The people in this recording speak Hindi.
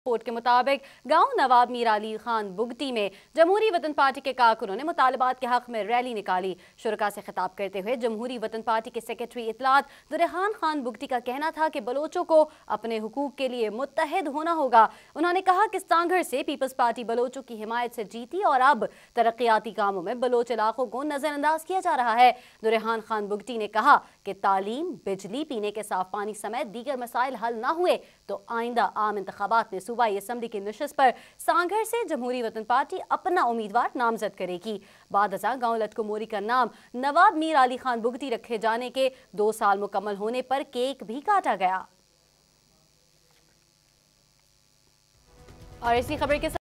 रिपोर्ट के मुताबिक गांव नवाब मीर अली खान बुगटी में जमहूरी वतन पार्टी के कारकुनों ने मुतालबात के हक में रैली निकाली शुरा से खिताब करते हुए जमहूरी वतन पार्टी के सेक्रेटरी इतलात दुरहान खान बुगटी का कहना था कि बलोचों को अपने हकूक के लिए मुतहद होना होगा उन्होंने कहा कि सांगढ़ से पीपल्स पार्टी बलोचों की हिमायत से जीती और अब तरक्याती कामों में बलोच इलाकों को नज़रअंदाज किया जा रहा है दुरहान खान बुगटी ने कहा कि तालीम बिजली पीने के साफ पानी समेत दीगर मसाइल हल ना हुए तो आइंदा आम इंतबात में सूबाई असम्बली की नशस्त पर सांगर से जमहूरी वतन पार्टी अपना उम्मीदवार नामजद करेगी बाद अजा गांव लटको मोरी का नाम नवाब मीर अली खान भुगती रखे जाने के दो साल मुकम्मल होने पर केक भी काटा गया और इसी खबर के